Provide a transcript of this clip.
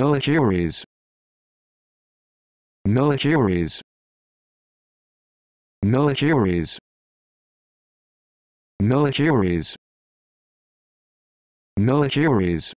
militaries militaries militaries militaries militaries